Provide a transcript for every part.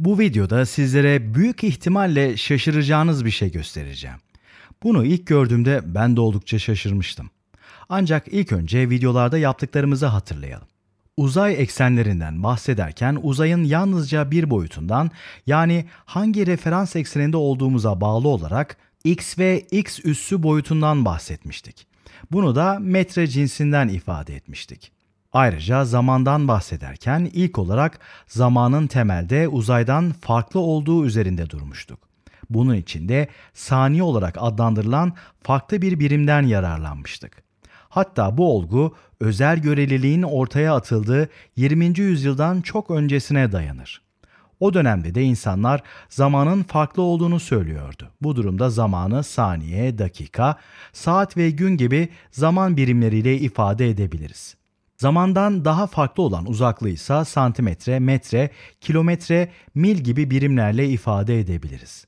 Bu videoda sizlere büyük ihtimalle şaşıracağınız bir şey göstereceğim. Bunu ilk gördüğümde ben de oldukça şaşırmıştım. Ancak ilk önce videolarda yaptıklarımızı hatırlayalım. Uzay eksenlerinden bahsederken uzayın yalnızca bir boyutundan yani hangi referans ekseninde olduğumuza bağlı olarak x ve x üssü boyutundan bahsetmiştik. Bunu da metre cinsinden ifade etmiştik. Ayrıca zamandan bahsederken ilk olarak zamanın temelde uzaydan farklı olduğu üzerinde durmuştuk. Bunun için de saniye olarak adlandırılan farklı bir birimden yararlanmıştık. Hatta bu olgu özel göreliliğin ortaya atıldığı 20. yüzyıldan çok öncesine dayanır. O dönemde de insanlar zamanın farklı olduğunu söylüyordu. Bu durumda zamanı saniye, dakika, saat ve gün gibi zaman birimleriyle ifade edebiliriz. Zamandan daha farklı olan uzaklığı ise santimetre, metre, kilometre, mil gibi birimlerle ifade edebiliriz.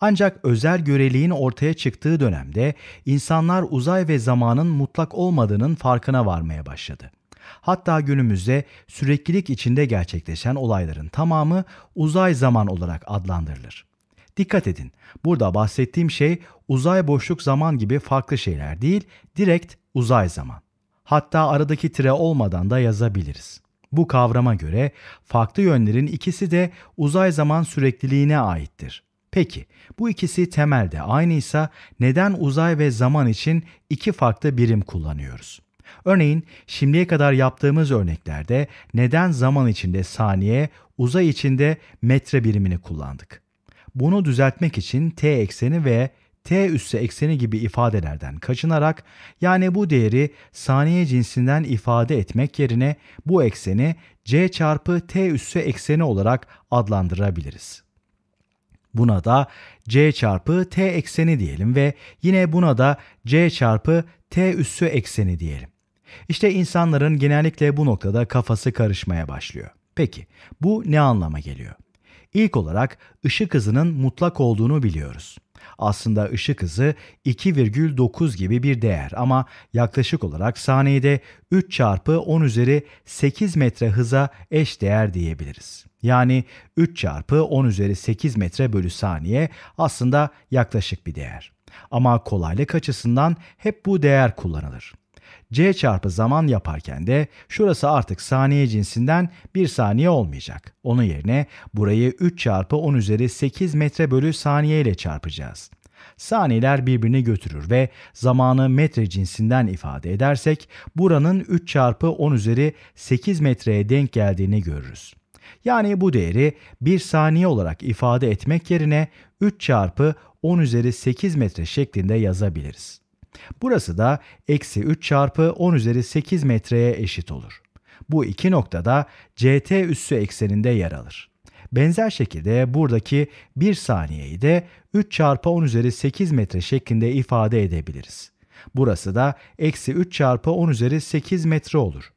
Ancak özel göreliğin ortaya çıktığı dönemde insanlar uzay ve zamanın mutlak olmadığının farkına varmaya başladı. Hatta günümüzde süreklilik içinde gerçekleşen olayların tamamı uzay zaman olarak adlandırılır. Dikkat edin, burada bahsettiğim şey uzay boşluk zaman gibi farklı şeyler değil, direkt uzay zaman hatta aradaki tire olmadan da yazabiliriz. Bu kavrama göre farklı yönlerin ikisi de uzay zaman sürekliliğine aittir. Peki bu ikisi temelde aynıysa neden uzay ve zaman için iki farklı birim kullanıyoruz? Örneğin şimdiye kadar yaptığımız örneklerde neden zaman içinde saniye, uzay içinde metre birimini kullandık? Bunu düzeltmek için t ekseni ve t üssü ekseni gibi ifadelerden kaçınarak yani bu değeri saniye cinsinden ifade etmek yerine bu ekseni c çarpı t üssü ekseni olarak adlandırabiliriz. Buna da c çarpı t ekseni diyelim ve yine buna da c çarpı t üssü ekseni diyelim. İşte insanların genellikle bu noktada kafası karışmaya başlıyor. Peki bu ne anlama geliyor? İlk olarak ışık hızının mutlak olduğunu biliyoruz. Aslında ışık hızı 2,9 gibi bir değer ama yaklaşık olarak saniyede 3 çarpı 10 üzeri 8 metre hıza eş değer diyebiliriz. Yani 3 çarpı 10 üzeri 8 metre bölü saniye aslında yaklaşık bir değer. Ama kolaylık açısından hep bu değer kullanılır c çarpı zaman yaparken de şurası artık saniye cinsinden 1 saniye olmayacak. Onun yerine burayı 3 çarpı 10 üzeri 8 metre bölü saniye ile çarpacağız. Saniyeler birbirini götürür ve zamanı metre cinsinden ifade edersek buranın 3 çarpı 10 üzeri 8 metreye denk geldiğini görürüz. Yani bu değeri 1 saniye olarak ifade etmek yerine 3 çarpı 10 üzeri 8 metre şeklinde yazabiliriz. Burası da eksi 3 çarpı 10 üzeri 8 metreye eşit olur. Bu iki noktada CT üssü ekseninde yer alır. Benzer şekilde buradaki 1 saniyeyi de 3 çarpı 10 üzeri 8 metre şeklinde ifade edebiliriz. Burası da eksi 3 çarpı 10 üzeri 8 metre olur.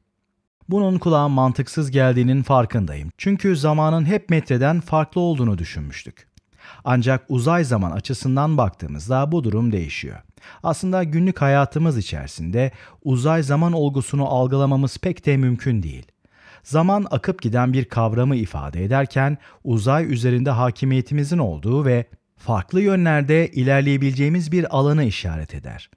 Bunun kulağa mantıksız geldiğinin farkındayım. Çünkü zamanın hep metreden farklı olduğunu düşünmüştük. Ancak uzay zaman açısından baktığımızda bu durum değişiyor. Aslında günlük hayatımız içerisinde uzay zaman olgusunu algılamamız pek de mümkün değil. Zaman akıp giden bir kavramı ifade ederken uzay üzerinde hakimiyetimizin olduğu ve farklı yönlerde ilerleyebileceğimiz bir alanı işaret eder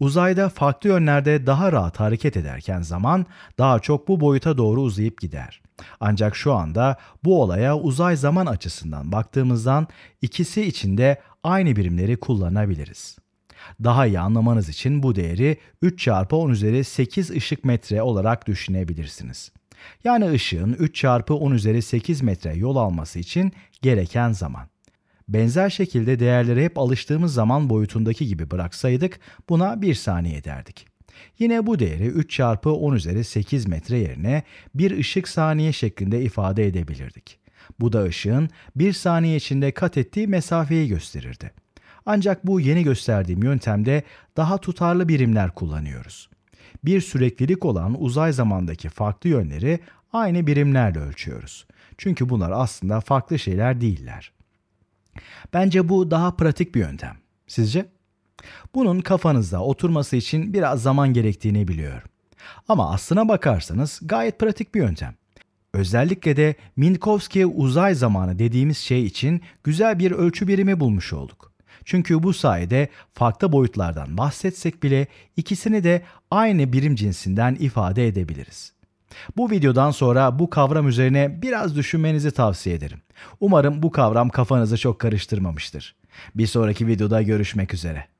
uzayda farklı yönlerde daha rahat hareket ederken zaman daha çok bu boyuta doğru uzayıp gider. Ancak şu anda bu olaya uzay zaman açısından baktığımızdan ikisi içinde aynı birimleri kullanabiliriz. Daha iyi anlamanız için bu değeri 3 çarpı 10 üzeri 8 ışık metre olarak düşünebilirsiniz. Yani ışığın 3 çarpı 10 üzeri 8 metre yol alması için gereken zaman benzer şekilde değerleri hep alıştığımız zaman boyutundaki gibi bıraksaydık buna 1 saniye derdik. Yine bu değeri 3 çarpı 10 üzeri 8 metre yerine bir ışık saniye şeklinde ifade edebilirdik. Bu da ışığın 1 saniye içinde kat ettiği mesafeyi gösterirdi. Ancak bu yeni gösterdiğim yöntemde daha tutarlı birimler kullanıyoruz. Bir süreklilik olan uzay zamandaki farklı yönleri aynı birimlerle ölçüyoruz. Çünkü bunlar aslında farklı şeyler değiller. Bence bu daha pratik bir yöntem. Sizce? Bunun kafanızda oturması için biraz zaman gerektiğini biliyorum. Ama aslına bakarsanız gayet pratik bir yöntem. Özellikle de Minkowski uzay zamanı dediğimiz şey için güzel bir ölçü birimi bulmuş olduk. Çünkü bu sayede farklı boyutlardan bahsetsek bile ikisini de aynı birim cinsinden ifade edebiliriz. Bu videodan sonra bu kavram üzerine biraz düşünmenizi tavsiye ederim. Umarım bu kavram kafanızı çok karıştırmamıştır. Bir sonraki videoda görüşmek üzere.